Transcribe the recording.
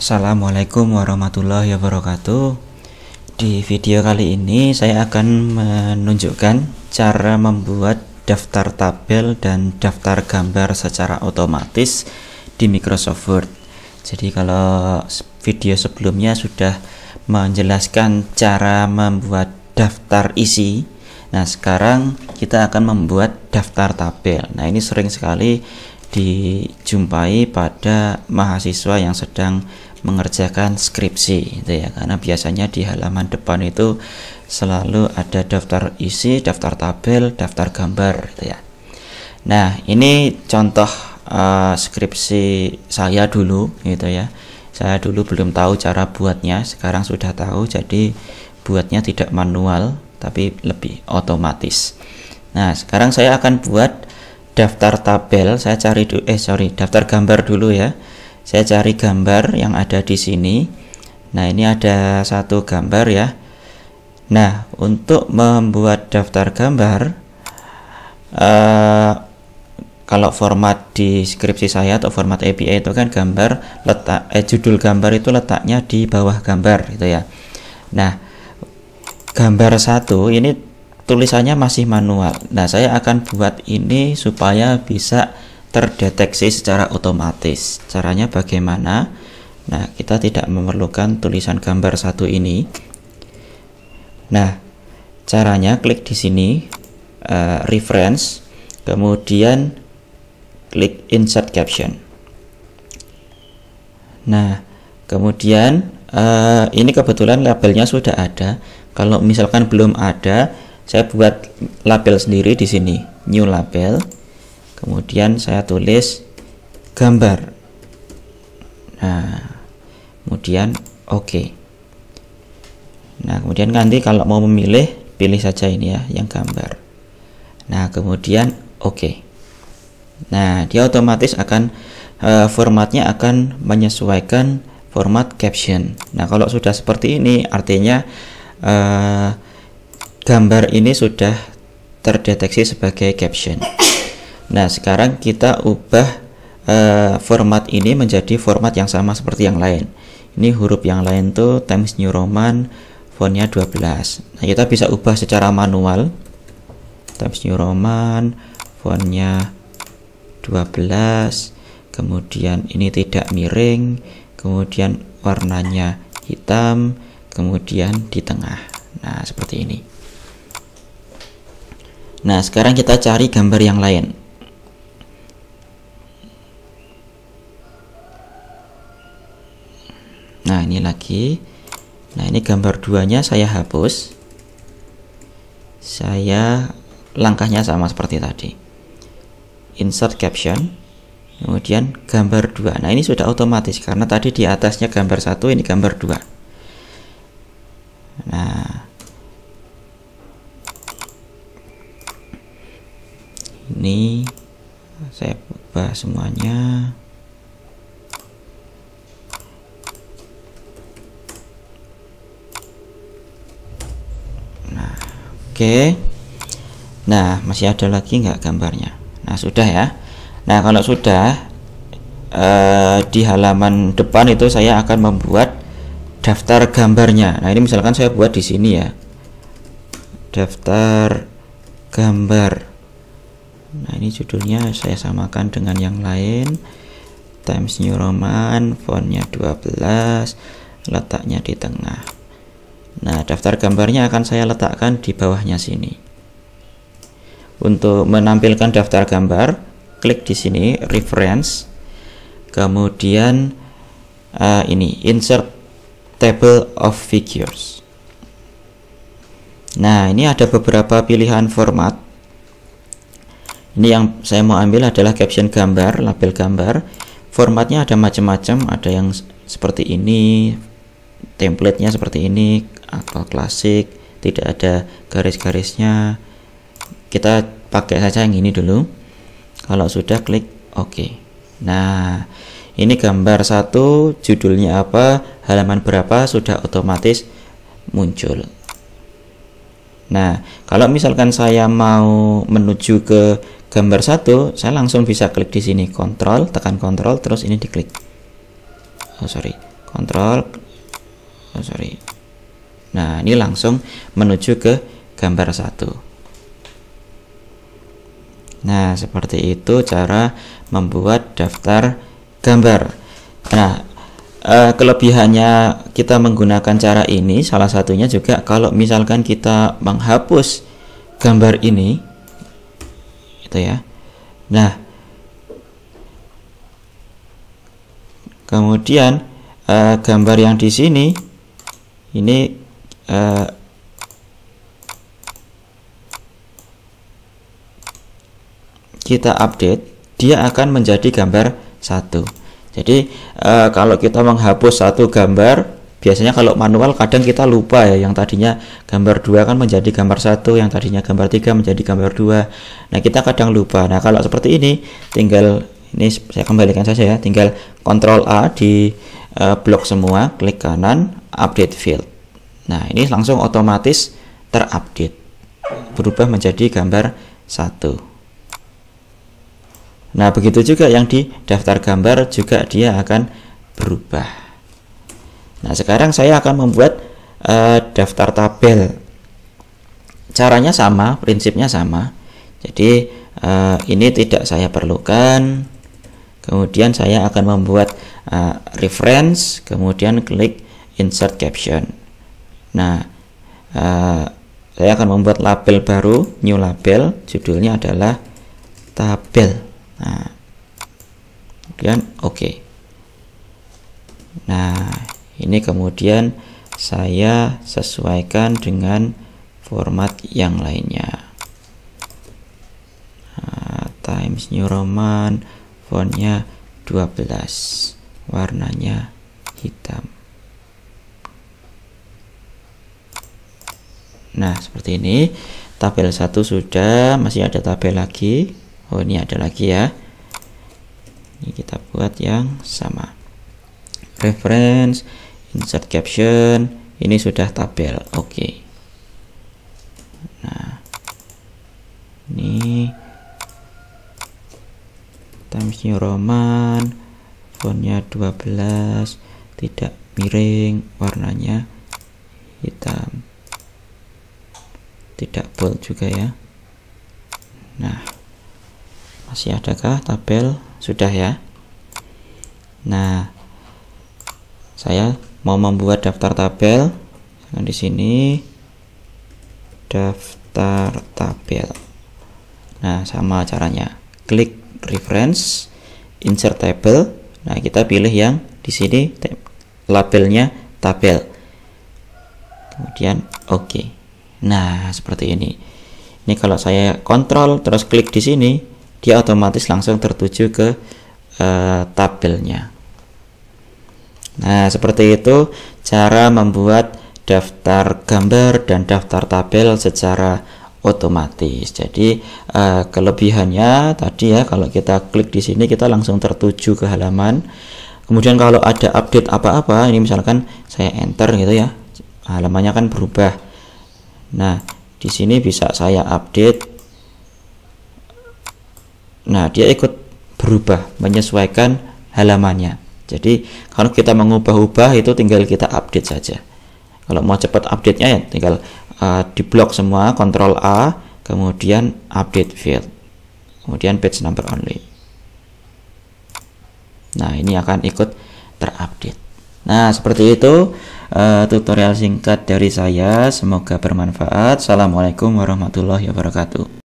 Assalamualaikum warahmatullahi wabarakatuh Di video kali ini saya akan menunjukkan cara membuat daftar tabel dan daftar gambar secara otomatis di Microsoft Word Jadi kalau video sebelumnya sudah menjelaskan cara membuat daftar isi Nah sekarang kita akan membuat daftar tabel Nah ini sering sekali dijumpai pada mahasiswa yang sedang mengerjakan skripsi gitu ya karena biasanya di halaman depan itu selalu ada daftar isi, daftar tabel, daftar gambar gitu ya. Nah, ini contoh uh, skripsi saya dulu gitu ya. Saya dulu belum tahu cara buatnya, sekarang sudah tahu jadi buatnya tidak manual tapi lebih otomatis. Nah, sekarang saya akan buat daftar tabel saya cari dulu eh sorry daftar gambar dulu ya saya cari gambar yang ada di sini nah ini ada satu gambar ya nah untuk membuat daftar gambar eh, kalau format di skripsi saya atau format APA itu kan gambar letak eh, judul gambar itu letaknya di bawah gambar gitu ya nah gambar satu ini tulisannya masih manual nah saya akan buat ini supaya bisa terdeteksi secara otomatis caranya bagaimana nah kita tidak memerlukan tulisan gambar satu ini nah caranya klik di sini uh, reference kemudian klik insert caption nah kemudian uh, ini kebetulan labelnya sudah ada kalau misalkan belum ada saya buat label sendiri di sini new label kemudian saya tulis gambar nah kemudian oke okay. nah kemudian nanti kalau mau memilih pilih saja ini ya yang gambar nah kemudian oke okay. nah dia otomatis akan uh, formatnya akan menyesuaikan format caption nah kalau sudah seperti ini artinya uh, gambar ini sudah terdeteksi sebagai caption nah sekarang kita ubah uh, format ini menjadi format yang sama seperti yang lain ini huruf yang lain tuh Times New Roman fontnya 12 nah kita bisa ubah secara manual Times New Roman fontnya 12 kemudian ini tidak miring kemudian warnanya hitam kemudian di tengah nah seperti ini Nah, sekarang kita cari gambar yang lain. Nah, ini lagi. Nah, ini gambar duanya saya hapus. Saya langkahnya sama seperti tadi. Insert caption. Kemudian gambar dua. Nah, ini sudah otomatis karena tadi di atasnya gambar satu, ini gambar dua. Nah, ini saya ubah semuanya nah oke okay. nah masih ada lagi enggak gambarnya nah sudah ya nah kalau sudah eh, di halaman depan itu saya akan membuat daftar gambarnya nah ini misalkan saya buat di sini ya daftar gambar nah ini judulnya saya samakan dengan yang lain Times New Roman fontnya 12 letaknya di tengah nah daftar gambarnya akan saya letakkan di bawahnya sini untuk menampilkan daftar gambar klik di sini reference kemudian uh, ini insert table of figures nah ini ada beberapa pilihan format ini yang saya mau ambil adalah caption gambar label gambar formatnya ada macam-macam ada yang seperti ini templatenya seperti ini atau klasik tidak ada garis-garisnya kita pakai saja yang ini dulu kalau sudah klik OK. nah ini gambar satu judulnya apa halaman berapa sudah otomatis muncul Nah, kalau misalkan saya mau menuju ke gambar satu, saya langsung bisa klik di sini kontrol, tekan kontrol, terus ini diklik. Oh, sorry, kontrol, oh, sorry. Nah, ini langsung menuju ke gambar satu. Nah, seperti itu cara membuat daftar gambar. Nah, Eh, kelebihannya kita menggunakan cara ini salah satunya juga kalau misalkan kita menghapus gambar ini itu ya nah kemudian uh, gambar yang di sini ini uh, kita update dia akan menjadi gambar satu jadi e, kalau kita menghapus satu gambar, biasanya kalau manual kadang kita lupa ya yang tadinya gambar dua kan menjadi gambar satu, yang tadinya gambar tiga menjadi gambar dua. Nah kita kadang lupa. Nah kalau seperti ini, tinggal ini saya kembalikan saja ya, tinggal Ctrl A di e, blok semua, klik kanan, update field. Nah ini langsung otomatis terupdate, berubah menjadi gambar satu. Nah, begitu juga yang di daftar gambar juga dia akan berubah. Nah, sekarang saya akan membuat uh, daftar tabel. Caranya sama, prinsipnya sama. Jadi, uh, ini tidak saya perlukan. Kemudian saya akan membuat uh, reference, kemudian klik insert caption. Nah, uh, saya akan membuat label baru, new label, judulnya adalah tabel nah kemudian oke okay. nah ini kemudian saya sesuaikan dengan format yang lainnya nah, Times New Roman fontnya 12 warnanya hitam nah seperti ini tabel 1 sudah masih ada tabel lagi oh ini ada lagi ya ini kita buat yang sama reference insert caption ini sudah tabel oke okay. nah ini Times New Roman fontnya 12 tidak miring warnanya hitam tidak bold juga ya nah masih adakah tabel sudah ya nah saya mau membuat daftar tabel nah, di sini daftar tabel nah sama caranya klik reference insert table nah kita pilih yang di sini labelnya tabel kemudian oke okay. nah seperti ini ini kalau saya kontrol terus klik di sini dia otomatis langsung tertuju ke eh, tabelnya nah seperti itu cara membuat daftar gambar dan daftar tabel secara otomatis. Jadi eh, kelebihannya tadi ya kalau kita klik di sini kita langsung tertuju ke halaman. Kemudian kalau ada update apa-apa, ini misalkan saya enter gitu ya, halamannya kan berubah. Nah di sini bisa saya update Nah, dia ikut berubah, menyesuaikan halamannya. Jadi, kalau kita mengubah-ubah itu tinggal kita update saja. Kalau mau cepat update-nya ya tinggal uh, eh, di blok semua, Ctrl A, kemudian update field. Kemudian page number only. Nah, ini akan ikut terupdate. Nah, seperti itu uh, tutorial singkat dari saya. Semoga bermanfaat. Assalamualaikum warahmatullahi wabarakatuh.